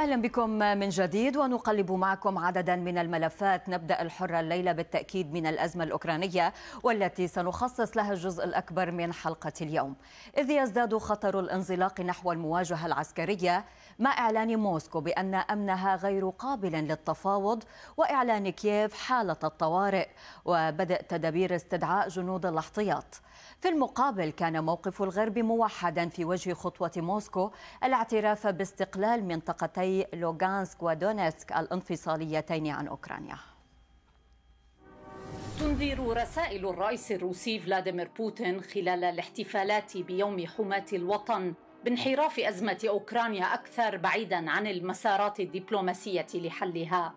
اهلا بكم من جديد ونقلب معكم عددا من الملفات نبدا الحره الليله بالتاكيد من الازمه الاوكرانيه والتي سنخصص لها الجزء الاكبر من حلقه اليوم اذ يزداد خطر الانزلاق نحو المواجهه العسكريه مع اعلان موسكو بان امنها غير قابل للتفاوض واعلان كييف حاله الطوارئ وبدء تدابير استدعاء جنود الاحتياط في المقابل كان موقف الغرب موحدا في وجه خطوة موسكو الاعتراف باستقلال منطقتي لوغانسك ودونيتسك الانفصاليتين عن أوكرانيا تنذر رسائل الرئيس الروسي فلاديمير بوتين خلال الاحتفالات بيوم حماة الوطن بانحراف أزمة أوكرانيا أكثر بعيدا عن المسارات الدبلوماسية لحلها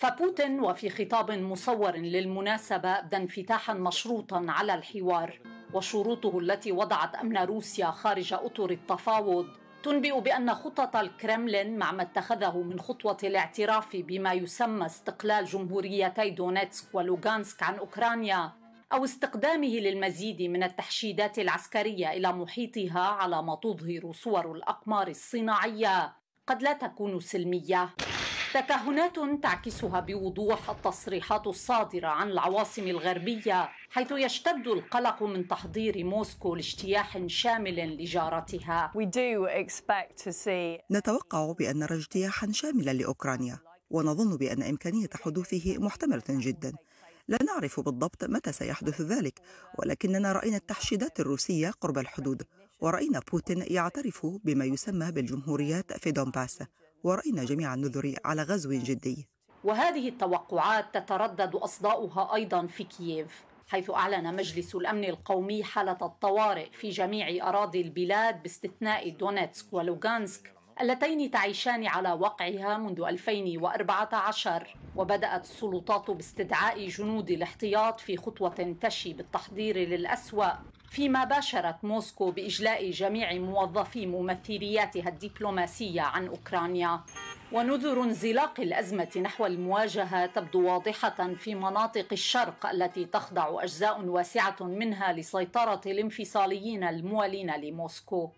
فبوتين وفي خطاب مصور للمناسبة أبدى انفتاحا مشروطا على الحوار وشروطه التي وضعت امن روسيا خارج اطر التفاوض تنبئ بان خطط الكرملين مع ما اتخذه من خطوه الاعتراف بما يسمى استقلال جمهوريتي دونيتسك ولوغانسك عن اوكرانيا او استقدامه للمزيد من التحشيدات العسكريه الى محيطها على ما تظهر صور الاقمار الصناعيه قد لا تكون سلميه تكهنات تعكسها بوضوح التصريحات الصادرة عن العواصم الغربية حيث يشتد القلق من تحضير موسكو لاجتياح شامل لجارتها نتوقع بأن نرى اجتياحا شاملا لأوكرانيا ونظن بأن إمكانية حدوثه محتملة جدا لا نعرف بالضبط متى سيحدث ذلك ولكننا رأينا التحشيدات الروسية قرب الحدود ورأينا بوتين يعترف بما يسمى بالجمهوريات في دونباس ورأينا جميع النذر على غزو جدي وهذه التوقعات تتردد أصداؤها أيضا في كييف حيث أعلن مجلس الأمن القومي حالة الطوارئ في جميع أراضي البلاد باستثناء دونيتسك ولوغانسك اللتين تعيشان على وقعها منذ 2014 وبدأت السلطات باستدعاء جنود الاحتياط في خطوة تشي بالتحضير للأسوأ فيما باشرت موسكو باجلاء جميع موظفي ممثلياتها الدبلوماسيه عن اوكرانيا ونذر انزلاق الازمه نحو المواجهه تبدو واضحه في مناطق الشرق التي تخضع اجزاء واسعه منها لسيطره الانفصاليين الموالين لموسكو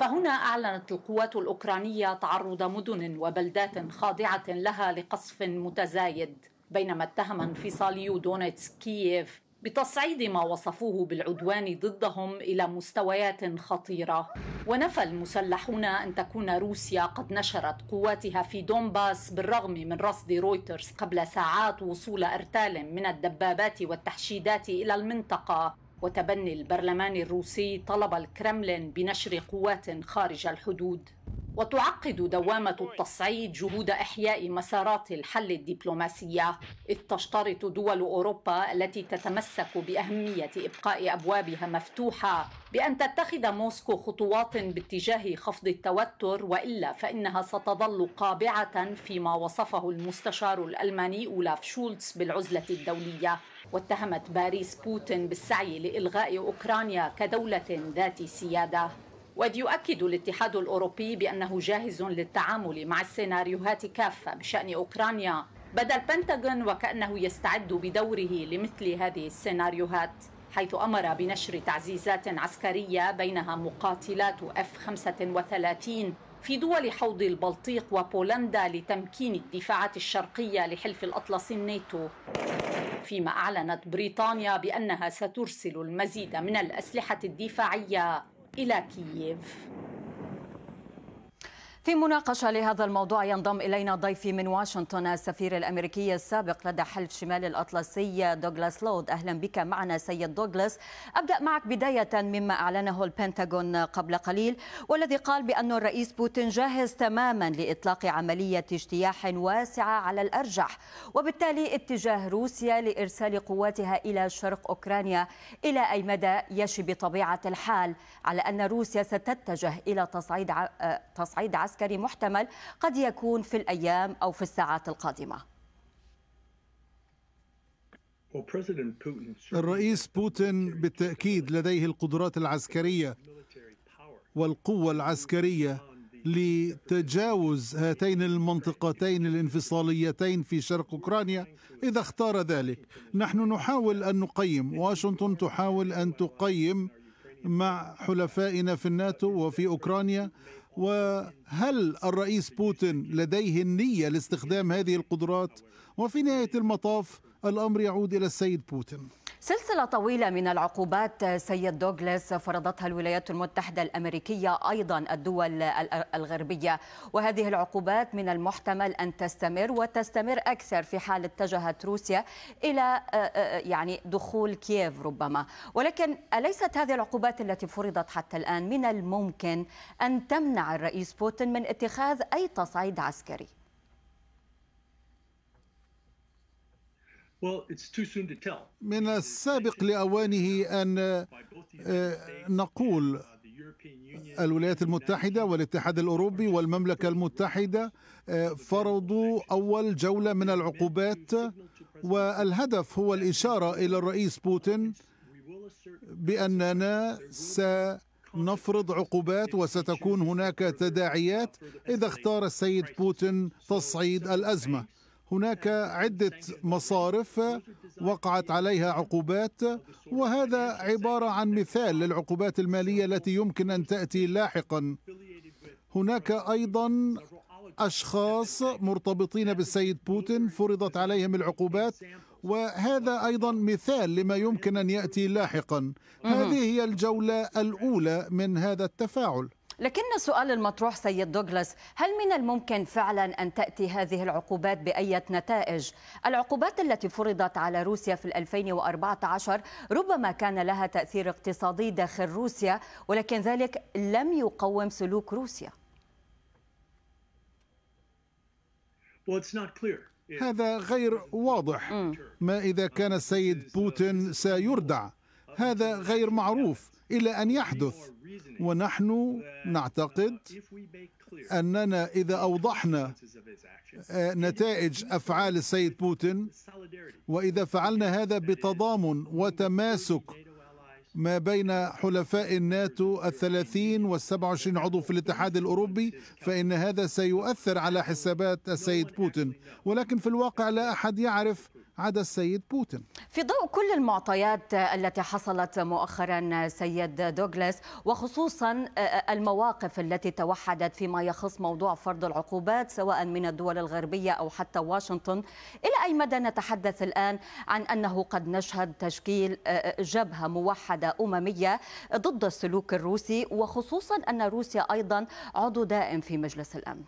فهنا أعلنت القوات الأوكرانية تعرض مدن وبلدات خاضعة لها لقصف متزايد بينما اتهم انفصاليو دونيتس كييف بتصعيد ما وصفوه بالعدوان ضدهم الى مستويات خطيره ونفى المسلحون ان تكون روسيا قد نشرت قواتها في دونباس بالرغم من رصد رويترز قبل ساعات وصول ارتال من الدبابات والتحشيدات الى المنطقه وتبني البرلمان الروسي طلب الكرملين بنشر قوات خارج الحدود وتعقد دوامة التصعيد جهود إحياء مسارات الحل الدبلوماسية إذ تشترط دول أوروبا التي تتمسك بأهمية إبقاء أبوابها مفتوحة بأن تتخذ موسكو خطوات باتجاه خفض التوتر وإلا فإنها ستظل قابعة فيما وصفه المستشار الألماني أولاف شولتز بالعزلة الدولية واتهمت باريس بوتين بالسعي لإلغاء أوكرانيا كدولة ذات سيادة وإذ يؤكد الاتحاد الأوروبي بأنه جاهز للتعامل مع السيناريوهات كافة بشأن أوكرانيا بدا البنتاغون وكأنه يستعد بدوره لمثل هذه السيناريوهات حيث أمر بنشر تعزيزات عسكرية بينها مقاتلات F-35 في دول حوض البلطيق وبولندا لتمكين الدفاعات الشرقية لحلف الأطلس الناتو فيما أعلنت بريطانيا بأنها سترسل المزيد من الأسلحة الدفاعية إلى كييف في مناقشة لهذا الموضوع ينضم إلينا ضيفي من واشنطن السفير الأمريكي السابق لدى حلف شمال الأطلسي دوغلاس لود أهلا بك معنا سيد دوغلاس أبدأ معك بداية مما أعلنه البنتاغون قبل قليل والذي قال بأن الرئيس بوتين جاهز تماما لإطلاق عملية اجتياح واسعة على الأرجح وبالتالي اتجاه روسيا لإرسال قواتها إلى شرق أوكرانيا إلى أي مدى يشي بطبيعة الحال على أن روسيا ستتجه إلى تصعيد تصعيد عسكري محتمل قد يكون في الأيام أو في الساعات القادمة الرئيس بوتين بالتأكيد لديه القدرات العسكرية والقوة العسكرية لتجاوز هاتين المنطقتين الانفصاليتين في شرق اوكرانيا اذا اختار ذلك نحن نحاول ان نقيم واشنطن تحاول ان تقيم مع حلفائنا في الناتو وفي اوكرانيا وهل الرئيس بوتين لديه النية لاستخدام هذه القدرات وفي نهاية المطاف الأمر يعود إلى السيد بوتين سلسلة طويلة من العقوبات سيد دوغلاس فرضتها الولايات المتحدة الأمريكية أيضا الدول الغربية وهذه العقوبات من المحتمل أن تستمر وتستمر أكثر في حال اتجهت روسيا إلى آه، آه، آه، يعني دخول كييف ربما ولكن أليست هذه العقوبات التي فرضت حتى الآن من الممكن أن تمنع الرئيس بوتين من اتخاذ أي تصعيد عسكري؟ من السابق لأوانه أن آه، نقول uh, الولايات المتحدة والاتحاد الأوروبي والمملكة المتحدة آه، فرضوا أول جولة من العقوبات والهدف هو الإشارة إلى الرئيس بوتين بأننا سنفرض عقوبات وستكون هناك تداعيات إذا اختار السيد بوتين تصعيد الأزمة هناك عدة مصارف وقعت عليها عقوبات وهذا عبارة عن مثال للعقوبات المالية التي يمكن أن تأتي لاحقا هناك أيضا أشخاص مرتبطين بالسيد بوتين فرضت عليهم العقوبات وهذا أيضا مثال لما يمكن أن يأتي لاحقا هذه هي الجولة الأولى من هذا التفاعل لكن السؤال المطروح سيد دوغلاس هل من الممكن فعلا أن تأتي هذه العقوبات بأية نتائج؟ العقوبات التي فرضت على روسيا في 2014 ربما كان لها تأثير اقتصادي داخل روسيا ولكن ذلك لم يقوم سلوك روسيا هذا غير واضح ما إذا كان السيد بوتين سيردع هذا غير معروف إلى أن يحدث ونحن نعتقد أننا إذا أوضحنا آه، نتائج أفعال السيد بوتين وإذا فعلنا هذا بتضامن وتماسك ما بين حلفاء الناتو الثلاثين والسبع وعشرين عضو في الاتحاد الأوروبي فإن هذا سيؤثر على حسابات السيد بوتين ولكن في الواقع لا أحد يعرف عدا السيد بوتين في ضوء كل المعطيات التي حصلت مؤخرا سيد دوغلاس وخصوصا آه، آه، المواقف التي توحدت فيما يخص موضوع فرض العقوبات سواء من الدول الغربية أو حتى واشنطن إلى أي مدى نتحدث الآن عن أنه قد نشهد تشكيل آه، جبهة موحدة أممية ضد السلوك الروسي وخصوصا أن روسيا أيضا عضو دائم في مجلس الأمن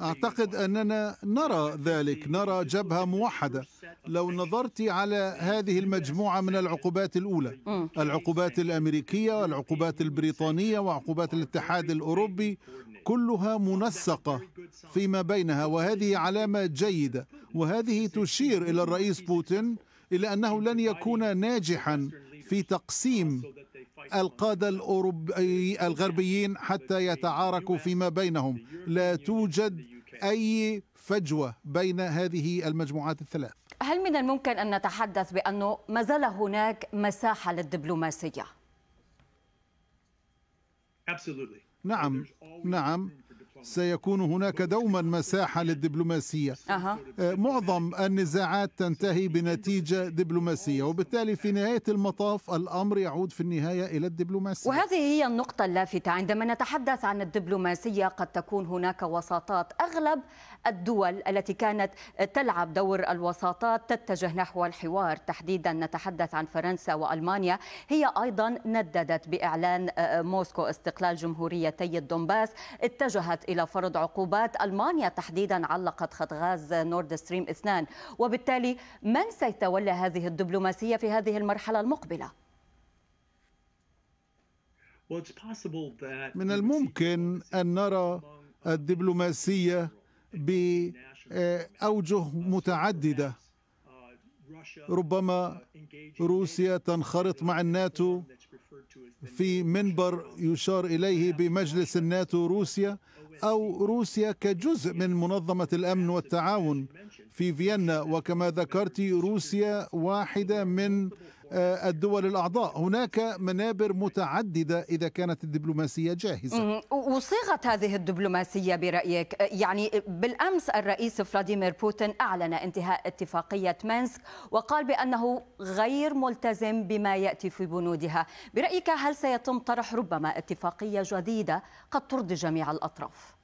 أعتقد أننا نرى ذلك نرى جبهة موحدة لو نظرت على هذه المجموعة من العقوبات الأولى العقوبات الأمريكية والعقوبات البريطانية وعقوبات الاتحاد الأوروبي كلها منسقة فيما بينها وهذه علامة جيدة وهذه تشير إلى الرئيس بوتين إلى أنه لن يكون ناجحا في تقسيم القادة الأوروبي الغربيين حتى يتعاركوا فيما بينهم لا توجد أي فجوة بين هذه المجموعات الثلاث هل من الممكن أن نتحدث بأنه ما زال هناك مساحة للدبلوماسية؟ نعم نعم سيكون هناك دوما مساحة للدبلوماسية أه. معظم النزاعات تنتهي بنتيجة دبلوماسية وبالتالي في نهاية المطاف الأمر يعود في النهاية إلى الدبلوماسية وهذه هي النقطة اللافتة عندما نتحدث عن الدبلوماسية قد تكون هناك وساطات أغلب الدول التي كانت تلعب دور الوساطات تتجه نحو الحوار تحديدا نتحدث عن فرنسا وألمانيا هي أيضا نددت بإعلان آه، موسكو استقلال جمهوريتي الدنباس اتجهت إلى فرض عقوبات ألمانيا تحديدا علقت خط غاز نورد ستريم 2 وبالتالي من سيتولى هذه الدبلوماسية في هذه المرحلة المقبلة؟ من الممكن أن نرى الدبلوماسية بأوجه آه، متعددة uh, ربما uh, روسيا تنخرط مع الناتو في منبر يشار إليه بمجلس الناتو روسيا أو روسيا كجزء من منظمة الأمن والتعاون في فيينا وكما ذكرت روسيا واحدة من آه، الدول الأعضاء هناك منابر متعددة إذا كانت الدبلوماسية جاهزة وصيغة هذه الدبلوماسية برأيك آه، يعني بالأمس الرئيس فلاديمير بوتين أعلن انتهاء اتفاقية مانسك وقال بأنه غير ملتزم بما يأتي في بنودها برأيك هل سيتم طرح ربما اتفاقية جديدة قد ترضي جميع الأطراف؟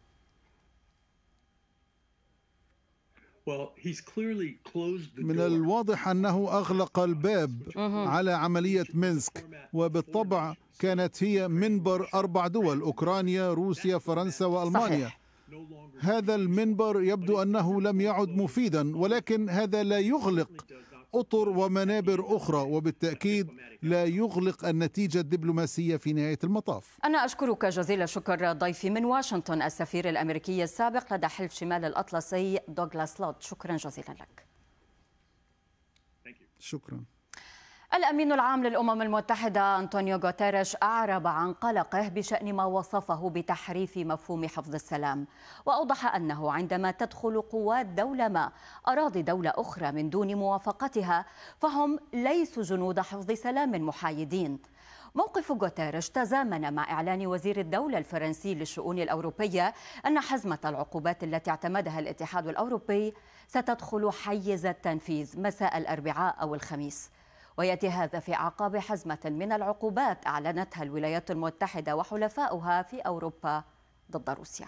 من الواضح انه اغلق الباب على عمليه مينسك وبالطبع كانت هي منبر اربع دول اوكرانيا روسيا فرنسا والمانيا صحيح. هذا المنبر يبدو انه لم يعد مفيدا ولكن هذا لا يغلق أطر ومنابر أخرى وبالتأكيد لا يغلق النتيجة الدبلوماسية في نهاية المطاف أنا أشكرك جزيل الشكر ضيفي من واشنطن السفير الأمريكي السابق لدى حلف شمال الأطلسي دوغلاس لود شكرا جزيلا لك شكرا الأمين العام للأمم المتحدة أنطونيو غوتيريش أعرب عن قلقه بشأن ما وصفه بتحريف مفهوم حفظ السلام وأوضح أنه عندما تدخل قوات دولة ما أراضي دولة أخرى من دون موافقتها فهم ليسوا جنود حفظ سلام محايدين موقف غوتيريش تزامن مع إعلان وزير الدولة الفرنسي للشؤون الأوروبية أن حزمة العقوبات التي اعتمدها الاتحاد الأوروبي ستدخل حيز التنفيذ مساء الأربعاء أو الخميس ويأتي هذا في أعقاب حزمة من العقوبات أعلنتها الولايات المتحدة وحلفاؤها في أوروبا ضد روسيا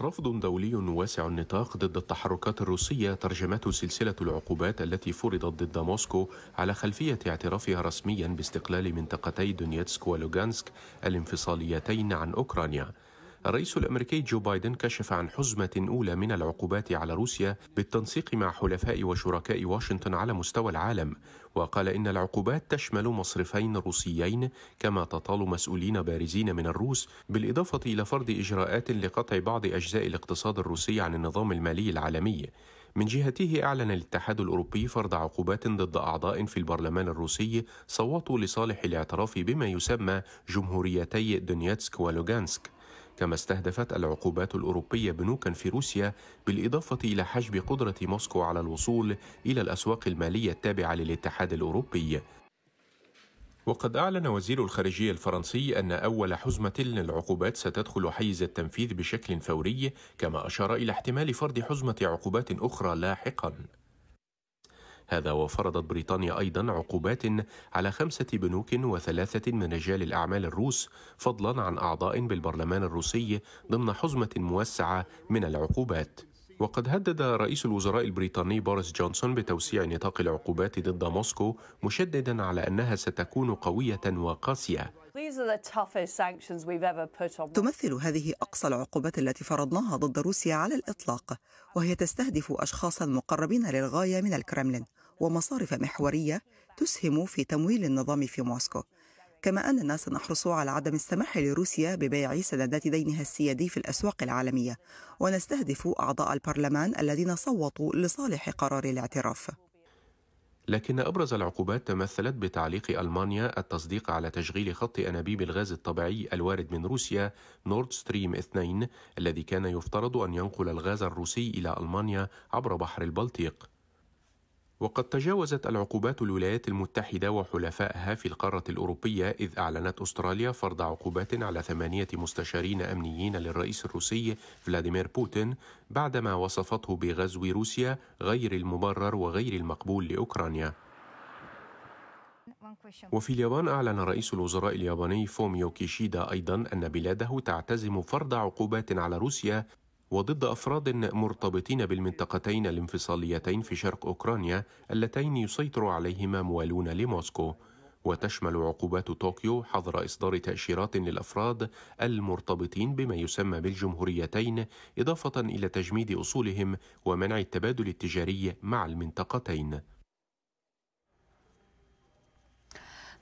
رفض دولي واسع النطاق ضد التحركات الروسية ترجمته سلسلة العقوبات التي فرضت ضد موسكو على خلفية اعترافها رسميا باستقلال منطقتي دونيتسك ولوغانسك الانفصاليتين عن أوكرانيا الرئيس الامريكي جو بايدن كشف عن حزمه اولى من العقوبات على روسيا بالتنسيق مع حلفاء وشركاء واشنطن على مستوى العالم وقال ان العقوبات تشمل مصرفين روسيين كما تطال مسؤولين بارزين من الروس بالاضافه الى فرض اجراءات لقطع بعض اجزاء الاقتصاد الروسي عن النظام المالي العالمي من جهته أعلن الاتحاد الأوروبي فرض عقوبات ضد أعضاء في البرلمان الروسي صوتوا لصالح الاعتراف بما يسمى جمهوريتي دونيتسك ولوغانسك كما استهدفت العقوبات الأوروبية بنوكا في روسيا بالإضافة إلى حجب قدرة موسكو على الوصول إلى الأسواق المالية التابعة للاتحاد الأوروبي وقد أعلن وزير الخارجية الفرنسي أن أول حزمة للعقوبات ستدخل حيز التنفيذ بشكل فوري كما أشار إلى احتمال فرض حزمة عقوبات أخرى لاحقاً هذا وفرضت بريطانيا أيضا عقوبات على خمسة بنوك وثلاثة من رجال الأعمال الروس فضلا عن أعضاء بالبرلمان الروسي ضمن حزمة موسعة من العقوبات وقد هدد رئيس الوزراء البريطاني بوريس جونسون بتوسيع نطاق العقوبات ضد موسكو مشددا على انها ستكون قويه وقاسيه تمثل هذه أقصى العقوبات التي فرضناها ضد روسيا على الإطلاق وهي تستهدف أشخاصا مقربين للغاية من الكرملين ومصارف محورية تسهم في تمويل النظام في موسكو كما أننا سنحرص على عدم السماح لروسيا ببيع سندات دينها السيادي في الأسواق العالمية ونستهدف أعضاء البرلمان الذين صوتوا لصالح قرار الاعتراف لكن أبرز العقوبات تمثلت بتعليق ألمانيا التصديق على تشغيل خط أنابيب الغاز الطبيعي الوارد من روسيا نورد ستريم 2 الذي كان يفترض أن ينقل الغاز الروسي إلى ألمانيا عبر بحر البلطيق وقد تجاوزت العقوبات الولايات المتحدة وحلفائها في القارة الأوروبية إذ أعلنت أستراليا فرض عقوبات على ثمانية مستشارين أمنيين للرئيس الروسي فلاديمير بوتين بعدما وصفته بغزو روسيا غير المبرر وغير المقبول لأوكرانيا وفي اليابان أعلن رئيس الوزراء الياباني فوميو كيشيدا أيضا أن بلاده تعتزم فرض عقوبات على روسيا وضد أفراد مرتبطين بالمنطقتين الانفصاليتين في شرق أوكرانيا اللتين يسيطر عليهما موالون لموسكو وتشمل عقوبات طوكيو حظر إصدار تأشيرات للأفراد المرتبطين بما يسمى بالجمهوريتين إضافة إلى تجميد أصولهم ومنع التبادل التجاري مع المنطقتين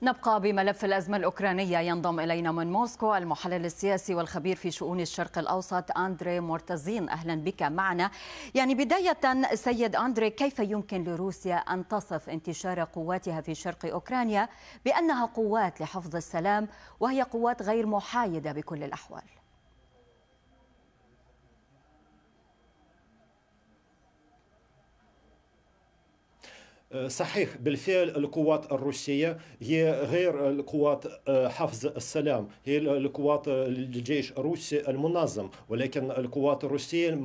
نبقى بملف الأزمة الأوكرانية ينضم إلينا من موسكو المحلل السياسي والخبير في شؤون الشرق الأوسط أندري مرتزين أهلا بك معنا يعني بداية سيد أندري كيف يمكن لروسيا أن تصف انتشار قواتها في شرق أوكرانيا بأنها قوات لحفظ السلام وهي قوات غير محايدة بكل الأحوال صحيح بالفعل القوات الروسية هي غير القوات آه، حفظ السلام هي القوات آه، الجيش الروسي المنظم ولكن القوات الروسية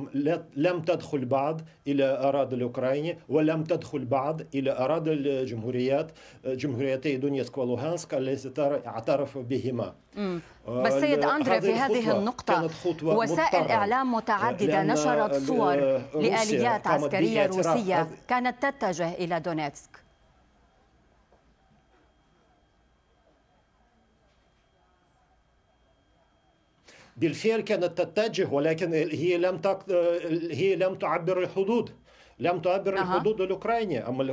لم تدخل بعد إلى أراضي الأوكرانية ولم تدخل بعد إلى أراضي الجمهوريات آه، جمهوريتي دونيسك ولوهانسك التي اعترف بهما آه، بس سيد أندري في هذه النقطة وسائل إعلام متعددة نشرت صور آه، لآليات عسكرية روسية كانت تتجه إلى دونيتسك بالفعل كانت تتجه ولكن هي لم هي لم تعبر الحدود لم تعبر أه. الحدود الأوكرانية أما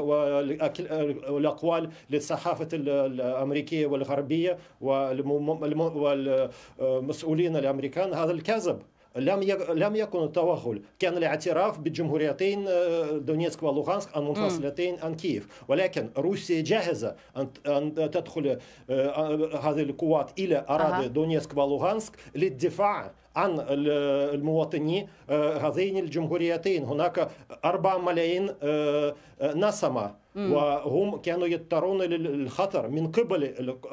الأقوال للصحافة الأمريكية والغربية والمسؤولين الأمريكان هذا الكذب لم لم يكن التوغل كان الاعتراف بالجمهوريتين آه، دونيتسك ولوغانسك المنفصلتين عن كييف ولكن روسيا جاهزة أن تدخل آه، آه، هذه القوات إلى أراضي دونيتسك ولوغانسك للدفاع عن المواطنين هذين الجمهوريتين هناك 4 ملايين نسمة وهم كانوا يضطرون للخطر من قبل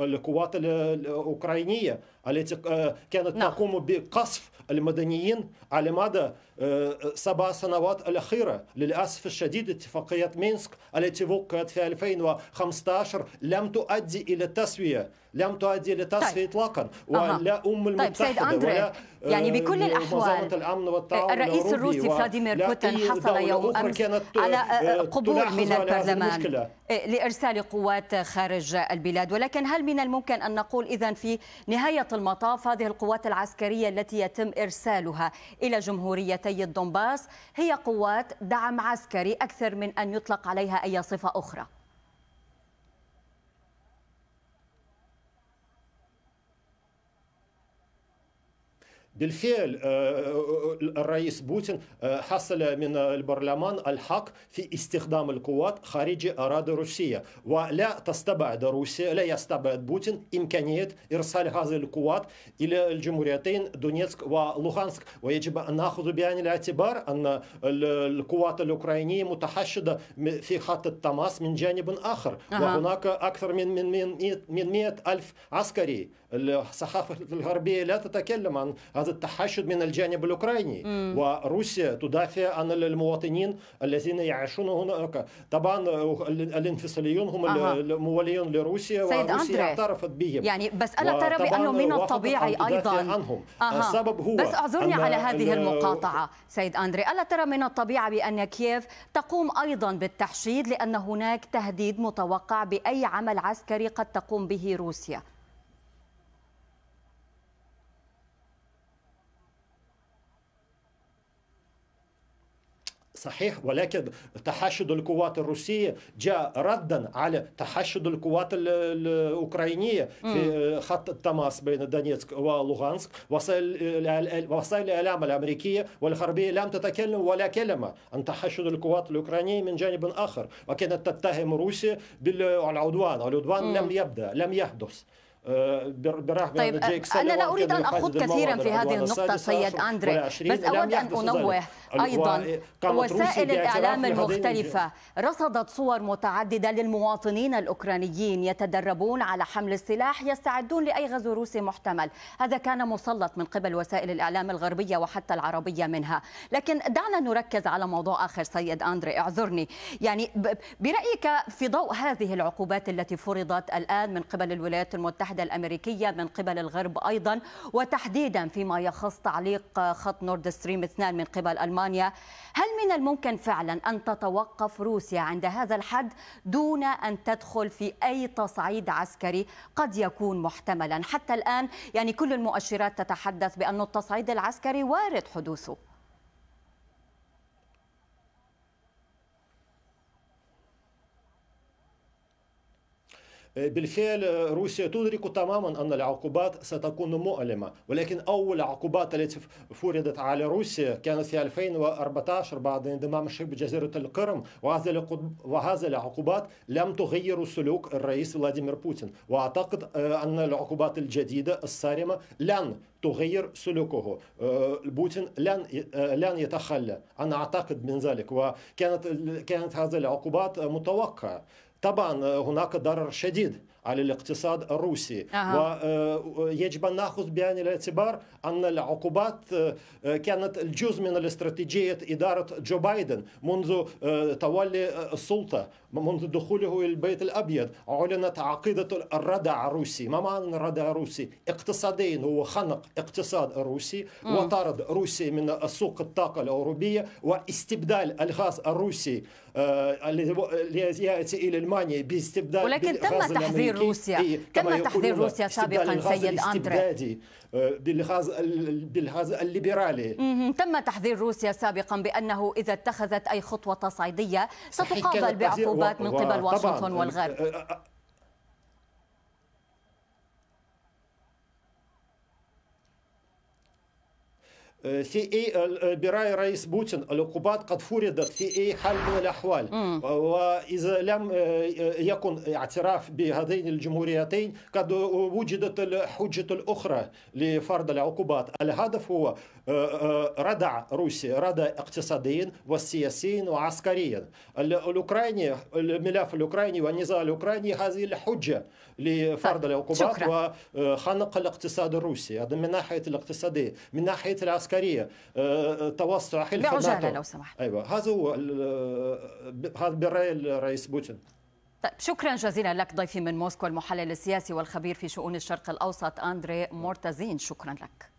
القوات الأوكرانية التي آه، كانت نعم. تقوم بقصف المدنيين على مدى آه، سبع سنوات الأخيرة للأسف الشديد اتفاقية مينسك التي وقعت في 2015 لم تؤدي إلى التسوية لم تعد لتصفية طيب. اطلاقا ولا أه. ام المتحده طيب سيد ولا يعني آه، بكل الاحوال الامن الرئيس الروسي فلاديمير بوتين حصل يوم امس على آه، آه، قبول من البرلمان إيه، لارسال قوات خارج البلاد ولكن هل من الممكن ان نقول اذا في نهايه المطاف هذه القوات العسكريه التي يتم ارسالها الى جمهوريتي الدنباس هي قوات دعم عسكري اكثر من ان يطلق عليها اي صفه اخرى بالفعل آه، آه، آه، الرئيس بوتين حصل من البرلمان الحق في استخدام القوات خارج أراضي روسيا ولا تستبعد روسيا لا يستبعد بوتين إمكانية إرسال هذه القوات إلى الجمهوريتين دونيتسك ولوغانسك ويجب أن نأخذ بعين الاعتبار أن القوات الأوكرانية متحشدة في خط التماس من جانب آخر أه. وهناك أكثر من من من مئة ألف عسكري الصحافة الغربية لا تتكلم عن هذا التحشد من الجانب الأوكراني مم. وروسيا تدافع عن المواطنين الذين يعيشون هناك طبعا الانفصاليون هم أه. المواليون لروسيا وروسيا اعترفت بهم يعني بس الا ترى بأنه من الطبيعي أيضا عنهم أه. السبب هو بس أعذرني على هذه المقاطعة سيد أندري ألا ترى من الطبيعي بأن كييف تقوم أيضا بالتحشيد لأن هناك تهديد متوقع بأي عمل عسكري قد تقوم به روسيا صحيح ولكن تحشد القوات الروسية جاء ردا على تحشد القوات الأوكرانية في خط التماس بين دونيتسك ولوغانسك وسائل الإعلام الأمريكية والغربية لم تتكلم ولا كلمة عن تحشد القوات الأوكرانية من جانب آخر وكانت تتهم روسيا بالعدوان العدوان لم يبدأ لم يحدث برغم طيب انا لا اريد ان اخوض كثيرا في هذه النقطه سيد اندري بس اود ان انوه ايضا وسائل الاعلام المختلفه رصدت صور متعدده للمواطنين الاوكرانيين يتدربون على حمل السلاح يستعدون لاي غزو روسي محتمل هذا كان مسلط من قبل وسائل الاعلام الغربيه وحتى العربيه منها لكن دعنا نركز على موضوع اخر سيد اندري اعذرني يعني برايك في ضوء هذه العقوبات التي فرضت الان من قبل الولايات المتحده المتحدة الأمريكية من قبل الغرب أيضا وتحديدا فيما يخص تعليق خط نورد ستريم 2 من قبل ألمانيا هل من الممكن فعلا أن تتوقف روسيا عند هذا الحد دون أن تدخل في أي تصعيد عسكري قد يكون محتملا حتى الآن يعني كل المؤشرات تتحدث بأن التصعيد العسكري وارد حدوثه بالفعل آه، روسيا تدرك تماما أن العقوبات ستكون مؤلمة ولكن أول عقوبات التي فرضت على روسيا كانت في 2014 بعد انضمام شبه جزيرة القرم وهذه العقوبات لم تغير سلوك الرئيس فلاديمير بوتين وأعتقد آه، أن العقوبات الجديدة الصارمة لن تغير سلوكه آه، بوتين لن لن يتخلى أنا أعتقد من ذلك وكانت كانت هذه العقوبات متوقعة Taban eh, Hunaka darar Shedid على الاقتصاد الروسي أه. ويجب أن نأخذ بعين الاعتبار أن العقوبات آه، كانت الجزء من الاستراتيجية إدارة جو بايدن منذ آه، تولي آه، السلطة منذ دخوله الى البيت الأبيض أعلنت عقيدة الردع الروسي ما معنى الردع الروسي؟ اقتصادين هو خنق اقتصاد الروسي وطرد روسيا من السوق الطاقة الأوروبية واستبدال الغاز الروسي الذي يأتي إلى المانيا باستبدال ولكن تم تحذير تحذير روسيا تم إيه، تحذير روسيا سابقا سيد أندري آه، بالغاز بالغاز الليبرالي تم تحذير روسيا سابقا بأنه إذا اتخذت أي خطوة تصعيدية ستقابل بعقوبات من قبل واشنطن والغرب آه، آه، في اي براي رئيس بوتين العقوبات قد فرضت في اي حال من الاحوال واذا لم يكن اعتراف بهذين الجمهوريتين قد وجدت الحجه الاخرى لفرض العقوبات الهدف هو ردع روسيا ردع اقتصاديا وسياسيا وعسكريا الاوكراني الملف الاوكراني والنزاع الاوكراني هذه الحجه لفرض العقوبات وخنق الاقتصاد الروسي هذا من ناحيه الاقتصاديه من ناحيه العسكريه عسكريه أه، أه، توسع حلف بعجاله الناتو. لو سمحت ايوه هذا هو هذا براي الرئيس بوتين طيب شكرا جزيلا لك ضيفي من موسكو المحلل السياسي والخبير في شؤون الشرق الاوسط اندري مورتازين شكرا لك